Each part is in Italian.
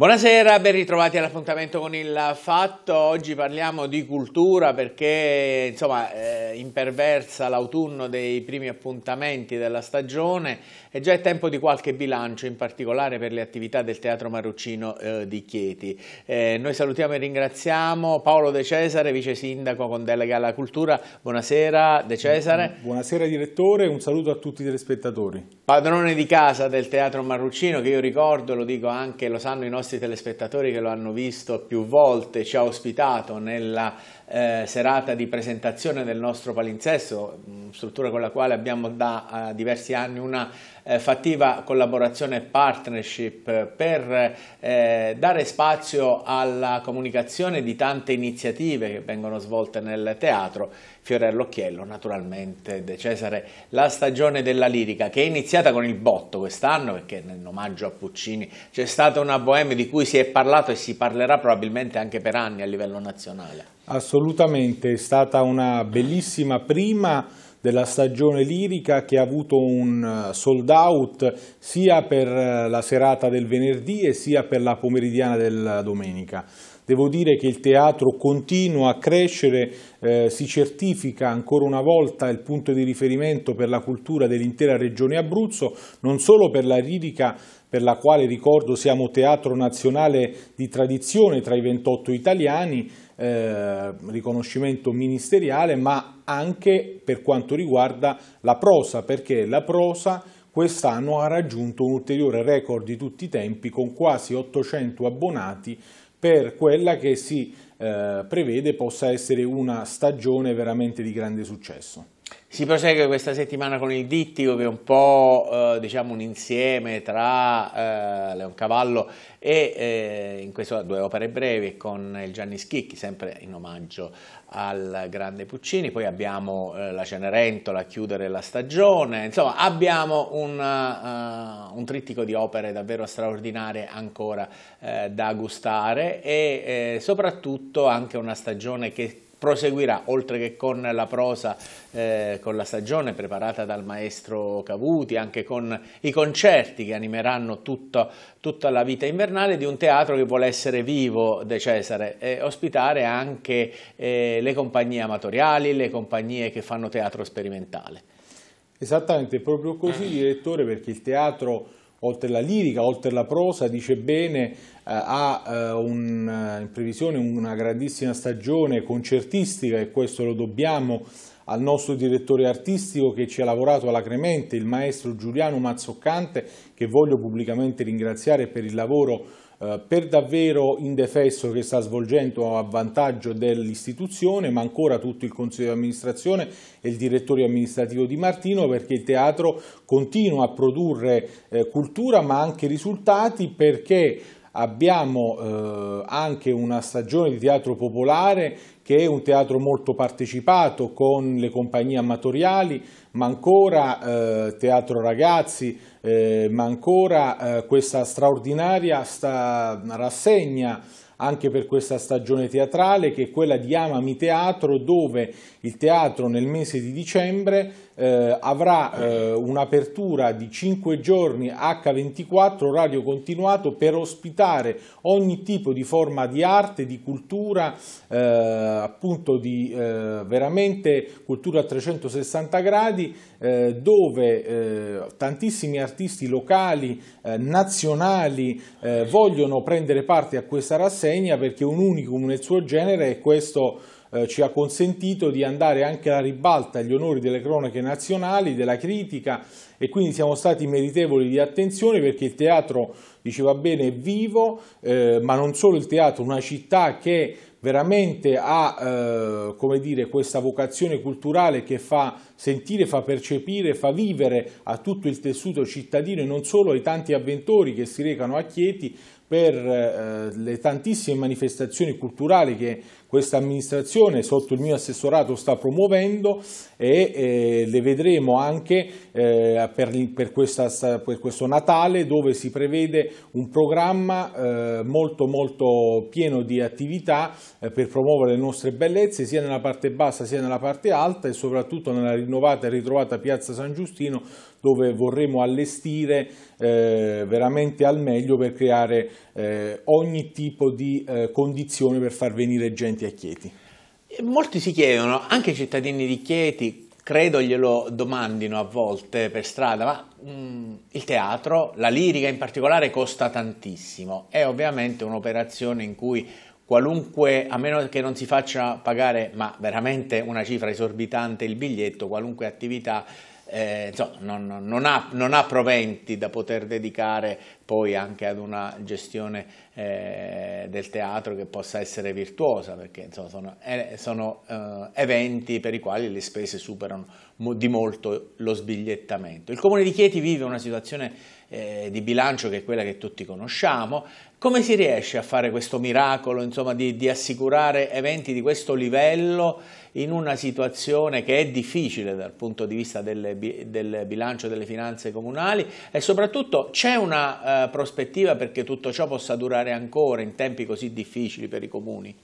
Buonasera, ben ritrovati all'appuntamento con il Fatto. Oggi parliamo di cultura perché insomma eh, imperversa l'autunno dei primi appuntamenti della stagione e già è tempo di qualche bilancio, in particolare per le attività del Teatro Marruccino eh, di Chieti. Eh, noi salutiamo e ringraziamo Paolo De Cesare, vice sindaco con delega alla cultura. Buonasera De Cesare. Buonasera direttore, un saluto a tutti i telespettatori. Padrone di casa del Teatro Marruccino che io ricordo, lo dico anche, lo sanno i nostri nostri telespettatori che lo hanno visto più volte, ci ha ospitato nella eh, serata di presentazione del nostro palinsesto, mm, struttura con la quale abbiamo da eh, diversi anni una eh, fattiva collaborazione e partnership per eh, dare spazio alla comunicazione di tante iniziative che vengono svolte nel teatro Fiorello Chiello, naturalmente De Cesare, la stagione della lirica che è iniziata con il botto quest'anno perché nel omaggio a Puccini c'è stata una bohème di cui si è parlato e si parlerà probabilmente anche per anni a livello nazionale. Assolutamente, è stata una bellissima prima della stagione lirica che ha avuto un eh, sold out sia per eh, la serata del venerdì e sia per la pomeridiana della domenica. Devo dire che il teatro continua a crescere, eh, si certifica ancora una volta il punto di riferimento per la cultura dell'intera regione Abruzzo, non solo per la lirica per la quale ricordo siamo teatro nazionale di tradizione tra i 28 italiani, eh, riconoscimento ministeriale, ma anche per quanto riguarda la prosa, perché la prosa quest'anno ha raggiunto un ulteriore record di tutti i tempi con quasi 800 abbonati per quella che si eh, prevede possa essere una stagione veramente di grande successo. Si prosegue questa settimana con il dittico che è un po' eh, diciamo un insieme tra eh, Leoncavallo e eh, in questo due opere brevi con il Gianni Schicchi, sempre in omaggio al grande Puccini, poi abbiamo eh, la Cenerentola a chiudere la stagione, insomma abbiamo un, uh, un trittico di opere davvero straordinarie ancora eh, da gustare e soprattutto anche una stagione che proseguirà oltre che con la prosa, eh, con la stagione preparata dal maestro Cavuti, anche con i concerti che animeranno tutto, tutta la vita invernale di un teatro che vuole essere vivo De Cesare e ospitare anche eh, le compagnie amatoriali, le compagnie che fanno teatro sperimentale. Esattamente, proprio così mm. direttore perché il teatro oltre la lirica, oltre la prosa, dice bene, eh, ha eh, un, eh, in previsione una grandissima stagione concertistica e questo lo dobbiamo al nostro direttore artistico che ci ha lavorato alacremente, il maestro Giuliano Mazzoccante, che voglio pubblicamente ringraziare per il lavoro eh, per davvero indefesso che sta svolgendo a vantaggio dell'istituzione, ma ancora tutto il Consiglio di amministrazione e il direttore amministrativo di Martino, perché il teatro continua a produrre eh, cultura ma anche risultati perché Abbiamo eh, anche una stagione di teatro popolare che è un teatro molto partecipato con le compagnie amatoriali, ma ancora eh, teatro ragazzi, eh, ma ancora eh, questa straordinaria rassegna anche per questa stagione teatrale che è quella di Amami Teatro dove il teatro nel mese di dicembre eh, avrà eh, un'apertura di 5 giorni H24 radio continuato per ospitare ogni tipo di forma di arte, di cultura, eh, appunto di eh, veramente cultura a 360 gradi eh, dove eh, tantissimi artisti locali, nazionali vogliono prendere parte a questa rassegna insegna perché un unicum nel suo genere e questo eh, ci ha consentito di andare anche alla ribalta agli onori delle cronache nazionali, della critica e quindi siamo stati meritevoli di attenzione perché il teatro, diceva bene, è vivo, eh, ma non solo il teatro, una città che veramente ha eh, dire, questa vocazione culturale che fa sentire, fa percepire, fa vivere a tutto il tessuto cittadino e non solo ai tanti avventori che si recano a Chieti, per eh, le tantissime manifestazioni culturali che questa amministrazione sotto il mio assessorato sta promuovendo e eh, le vedremo anche eh, per, per, questa, per, questo Natale dove si prevede un programma eh, molto molto pieno di attività eh, per promuovere le nostre bellezze sia nella parte bassa sia nella parte alta e soprattutto nella rinnovata e ritrovata piazza San Giustino dove vorremmo allestire eh, veramente al meglio per creare eh, ogni tipo di eh, condizione per far venire gente a Chieti. Molti si chiedono, anche i cittadini di Chieti, credo glielo domandino a volte per strada, ma mh, mm, il teatro, la lirica in particolare, costa tantissimo. È ovviamente un'operazione in cui qualunque, a meno che non si faccia pagare, ma veramente una cifra esorbitante il biglietto, qualunque attività eh, insomma, non, non, ha, non, ha, proventi da poter dedicare poi anche ad una gestione eh, del teatro che possa essere virtuosa, perché insomma, sono, eh, sono eh, eventi per i quali le spese superano di molto lo sbigliettamento. Il Comune di Chieti vive una situazione eh, di bilancio che è quella che tutti conosciamo, come si riesce a fare questo miracolo, insomma, di, di, assicurare eventi di questo livello in una situazione che è difficile dal punto di vista delle, del bilancio delle finanze comunali e soprattutto c'è una eh, prospettiva perché tutto ciò possa durare ancora in tempi così difficili per i comuni?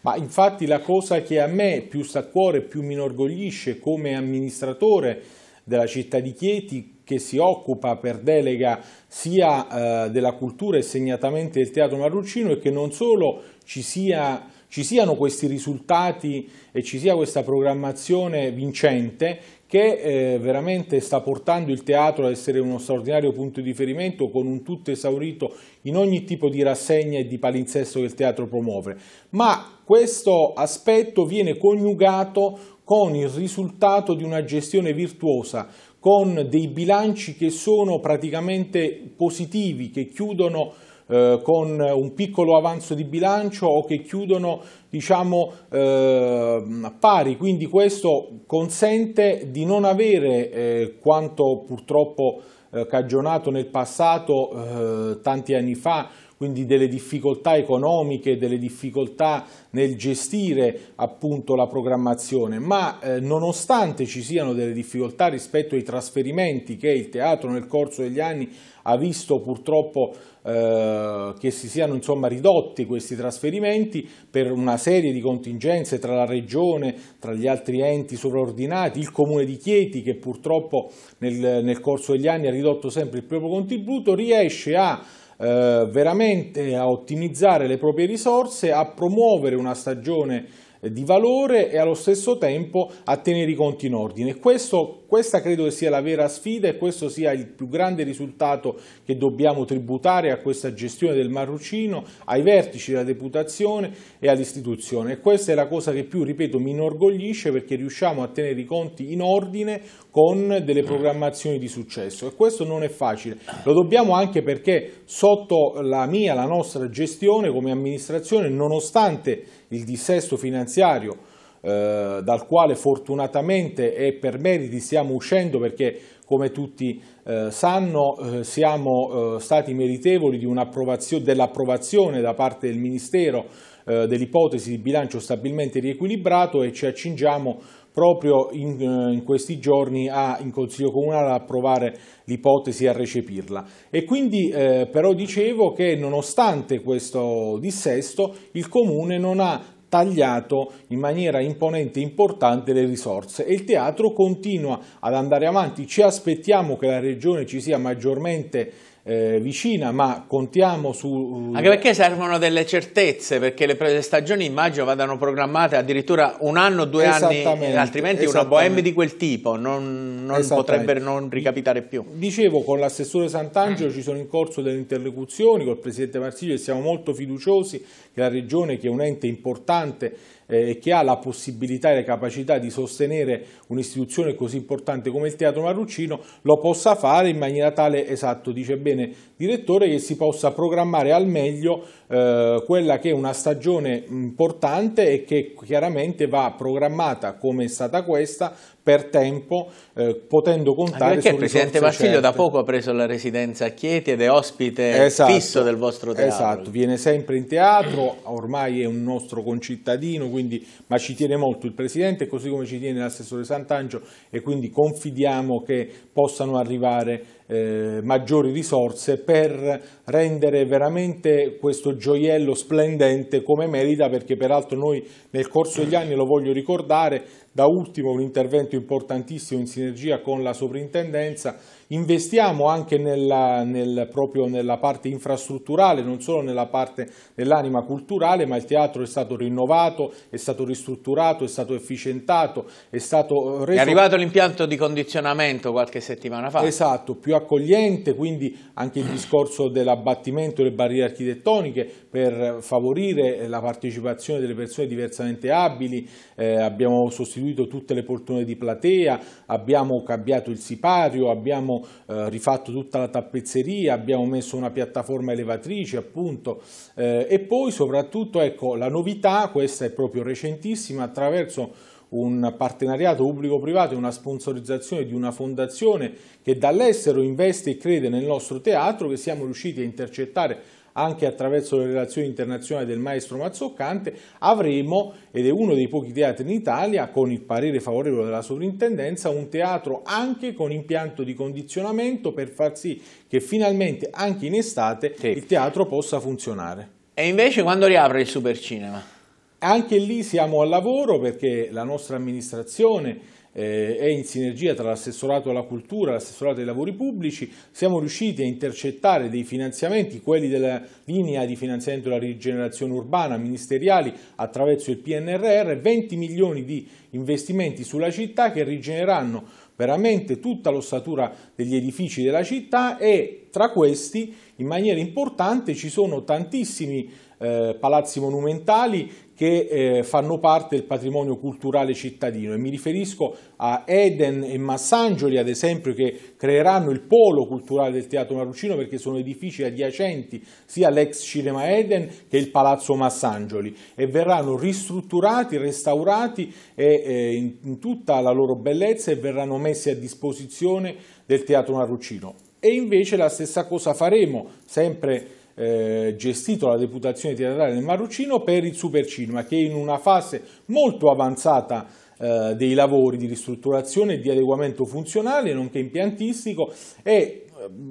Ma infatti la cosa che a me più sta a cuore, più mi inorgoglisce come amministratore della città di Chieti, che si occupa per delega sia eh, della cultura e segnatamente del teatro marruccino e che non solo ci, sia, ci siano questi risultati e ci sia questa programmazione vincente che eh, veramente sta portando il teatro ad essere uno straordinario punto di riferimento con un tutto esaurito in ogni tipo di rassegna e di palinsesto che il teatro promuove. Ma questo aspetto viene coniugato con il risultato di una gestione virtuosa con dei bilanci che sono praticamente positivi, che chiudono eh, con un piccolo avanzo di bilancio o che chiudono diciamo eh, pari, quindi questo consente di non avere eh, quanto purtroppo eh, cagionato nel passato eh, tanti anni fa quindi delle difficoltà economiche, delle difficoltà nel gestire appunto la programmazione, ma eh, nonostante ci siano delle difficoltà rispetto ai trasferimenti che il teatro nel corso degli anni ha visto purtroppo eh, che si siano insomma, ridotti questi trasferimenti per una serie di contingenze tra la regione, tra gli altri enti sovraordinati, il comune di Chieti che purtroppo nel, nel corso degli anni ha ridotto sempre il proprio contributo, riesce a eh, veramente a ottimizzare le proprie risorse, a promuovere una stagione di valore e allo stesso tempo a tenere i conti in ordine. Questo, questa credo che sia la vera sfida e questo sia il più grande risultato che dobbiamo tributare a questa gestione del Marrucino, ai vertici della deputazione e all'istituzione. questa è la cosa che più, ripeto, mi inorgoglisce perché riusciamo a tenere i conti in ordine con delle programmazioni di successo e questo non è facile. Lo dobbiamo anche perché sotto la mia, la nostra gestione come amministrazione, nonostante il dissesto finanziario eh, dal quale fortunatamente e per meriti stiamo uscendo perché come tutti eh, sanno eh, siamo eh, stati meritevoli dell'approvazione da parte del Ministero eh, dell'ipotesi di bilancio stabilmente riequilibrato e ci accingiamo proprio in, eh, in, questi giorni ha in Consiglio Comunale ad approvare l'ipotesi a recepirla. E quindi eh, però dicevo che nonostante questo dissesto il Comune non ha tagliato in maniera imponente e importante le risorse e il teatro continua ad andare avanti. Ci aspettiamo che la Regione ci sia maggiormente eh, vicina, ma contiamo su... Eh, Anche perché servono delle certezze, perché le stagioni immagino vadano programmate addirittura un anno, due anni, altrimenti una bohème di quel tipo non, non potrebbe non ricapitare più. Dicevo, con l'assessore Sant'Angelo ci sono in corso delle interlocuzioni, col Presidente Marsiglio e siamo molto fiduciosi che la Regione, che è un ente importante, eh, che ha la possibilità e la capacità di sostenere un'istituzione così importante come il Teatro Marruccino lo possa fare in maniera tale, esatto, dice bene direttore, che si possa programmare al meglio eh, quella che è una stagione importante e che chiaramente va programmata come è stata questa, per tempo, eh, potendo contare Anche perché il Presidente Marsiglio da poco ha preso la residenza a Chieti ed è ospite esatto, fisso del vostro teatro. Esatto, viene sempre in teatro, ormai è un nostro concittadino, quindi, ma ci tiene molto il Presidente, così come ci tiene l'assessore Sant'Angio e quindi confidiamo che possano arrivare eh, maggiori risorse per rendere veramente questo gioiello splendente come merita perché peraltro noi nel corso degli anni, lo voglio ricordare, da ultimo un intervento importantissimo in sinergia con la soprintendenza, investiamo anche nella, nel, proprio nella parte infrastrutturale, non solo nella parte dell'anima culturale, ma il teatro è stato rinnovato, è stato ristrutturato, è stato efficientato, è stato reso... È arrivato l'impianto di condizionamento qualche settimana fa. Esatto, più accogliente, quindi anche il discorso dell'abbattimento delle barriere architettoniche per favorire la partecipazione delle persone diversamente abili, eh, abbiamo sostituito tutte le portone di platea, abbiamo cambiato il sipario, abbiamo eh, rifatto tutta la tappezzeria, abbiamo messo una piattaforma elevatrice appunto eh, e poi soprattutto ecco, la novità, questa è proprio recentissima, attraverso un partenariato pubblico-privato e una sponsorizzazione di una fondazione che dall'estero investe e crede nel nostro teatro, che siamo riusciti a intercettare anche attraverso le relazioni internazionali del maestro Mazzoccante, avremo, ed è uno dei pochi teatri in Italia, con il parere favorevole della sovrintendenza, un teatro anche con impianto di condizionamento per far sì che finalmente anche in estate sì. il teatro possa funzionare. E invece quando riapre il supercinema? Anche lì siamo al lavoro perché la nostra amministrazione eh, è in sinergia tra l'assessorato alla cultura e l'assessorato ai lavori pubblici, siamo riusciti a intercettare dei finanziamenti, quelli della linea di finanziamento della rigenerazione urbana ministeriali attraverso il PNRR, 20 milioni di investimenti sulla città che rigenereranno veramente tutta l'ossatura degli edifici della città e tra questi in maniera importante ci sono tantissimi eh, palazzi monumentali che eh, fanno parte del patrimonio culturale cittadino e mi riferisco a Eden e Massangioli ad esempio che creeranno il polo culturale del Teatro Marrucino perché sono edifici adiacenti sia l'ex Cinema Eden che il Palazzo Massangioli e verranno ristrutturati, restaurati e, eh, in, in tutta la loro bellezza e verranno messi a disposizione del Teatro Marrucino. E invece la stessa cosa faremo sempre eh, gestito la deputazione teatrale del Marrucino per il Supercinema che in una fase molto avanzata eh, dei lavori di ristrutturazione e di adeguamento funzionale nonché impiantistico è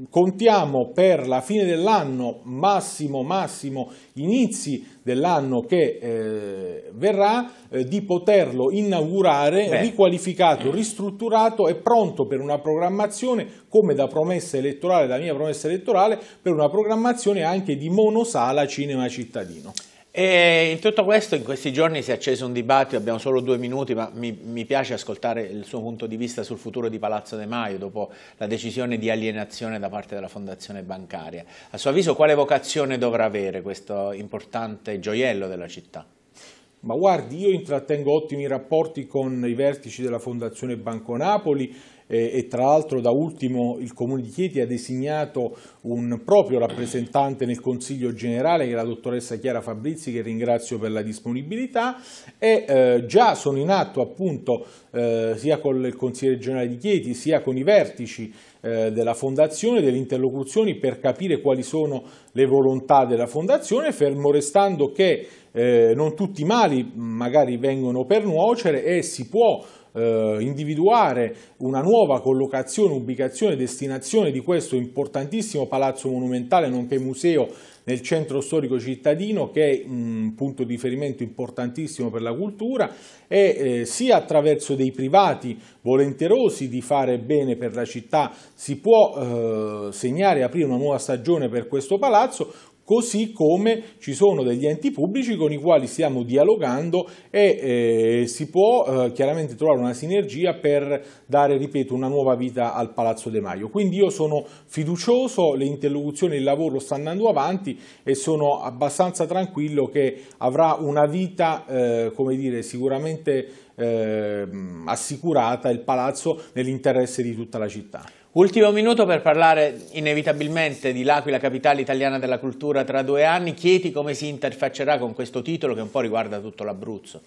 contiamo per la fine dell'anno, massimo massimo inizi dell'anno che eh, verrà, eh, di poterlo inaugurare Beh. riqualificato, ristrutturato e pronto per una programmazione come da promessa elettorale, da mia promessa elettorale, per una programmazione anche di monosala cinema cittadino. E in tutto questo, in questi giorni si è acceso un dibattito, abbiamo solo due minuti, ma mi, mi, piace ascoltare il suo punto di vista sul futuro di Palazzo De Maio dopo la decisione di alienazione da parte della fondazione bancaria. A suo avviso quale vocazione dovrà avere questo importante gioiello della città? Ma guardi, io intrattengo ottimi rapporti con i vertici della Fondazione Banco Napoli, eh, e tra l'altro da ultimo il Comune di Chieti ha designato un proprio rappresentante nel Consiglio generale che è la dottoressa Chiara Fabrizi che ringrazio per la disponibilità e eh, già sono in atto appunto eh, sia con il Consigliere generale di Chieti sia con i vertici eh, della Fondazione, delle interlocuzioni per capire quali sono le volontà della Fondazione, fermo restando che eh, non tutti i mali magari vengono per nuocere e si può eh, individuare una nuova collocazione, ubicazione e destinazione di questo importantissimo palazzo monumentale, nonché museo nel centro storico cittadino che è un punto di riferimento importantissimo per la cultura e eh, sia attraverso dei privati volenterosi di fare bene per la città si può eh, segnare e aprire una nuova stagione per questo palazzo così come ci sono degli enti pubblici con i quali stiamo dialogando e eh, si può eh, chiaramente trovare una sinergia per dare, ripeto, una nuova vita al Palazzo De Maio. Quindi io sono fiducioso, le interlocuzioni e il lavoro sta andando avanti e sono abbastanza tranquillo che avrà una vita, eh, come dire, sicuramente eh, assicurata il Palazzo nell'interesse di tutta la città. Ultimo minuto per parlare inevitabilmente di L'Aquila, capitale italiana della cultura tra due anni. Chieti come si interfaccerà con questo titolo che un po' riguarda tutto l'Abruzzo.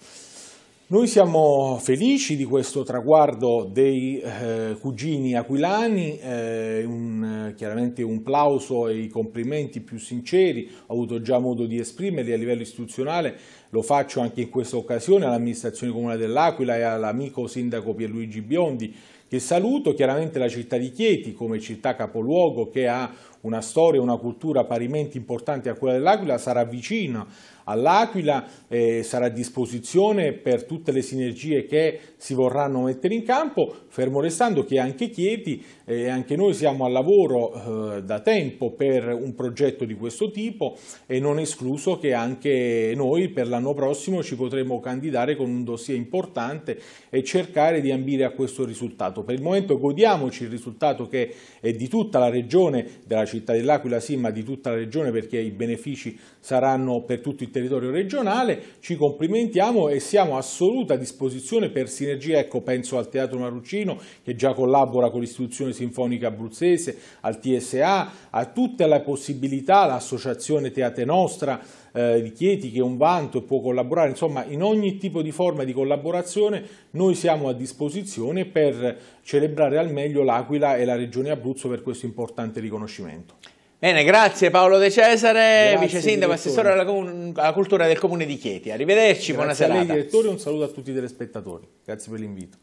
Noi siamo felici di questo traguardo dei eh, cugini aquilani, eh, un, chiaramente un plauso e i complimenti più sinceri, ho avuto già modo di esprimerli a livello istituzionale, lo faccio anche in questa occasione all'amministrazione comunale dell'Aquila e all'amico sindaco Pierluigi Biondi il saluto chiaramente la città di Chieti come città capoluogo che ha una storia, una cultura parimenti importanti a quella dell'Aquila, sarà vicino all'Aquila, eh, sarà a disposizione per tutte le sinergie che si vorranno mettere in campo, fermo restando che anche Chieti eh, e eh, anche noi siamo al lavoro eh, da tempo per un progetto di questo tipo e non escluso che anche noi per l'anno prossimo ci potremo candidare con un dossier importante e cercare di ambire a questo risultato. Per il momento godiamoci il risultato che è di tutta la regione della città città dell'Aquila sì, ma di tutta la regione perché i benefici saranno per tutto il territorio regionale, ci complimentiamo e siamo a assoluta disposizione per sinergia, ecco penso al Teatro Maruccino che già collabora con l'Istituzione Sinfonica Abruzzese, al TSA, a tutte le possibilità, l'associazione Teate Nostra, eh, Chieti che è un vanto e può collaborare, insomma in ogni tipo di forma di collaborazione noi siamo a disposizione per celebrare al meglio l'Aquila e la Regione Abruzzo per questo importante riconoscimento. Bene, grazie Paolo De Cesare, grazie, vice sindaco e assessore alla, alla, cultura del comune di Chieti. Arrivederci, grazie buona serata. Grazie direttore, un saluto a tutti i telespettatori. Grazie per l'invito.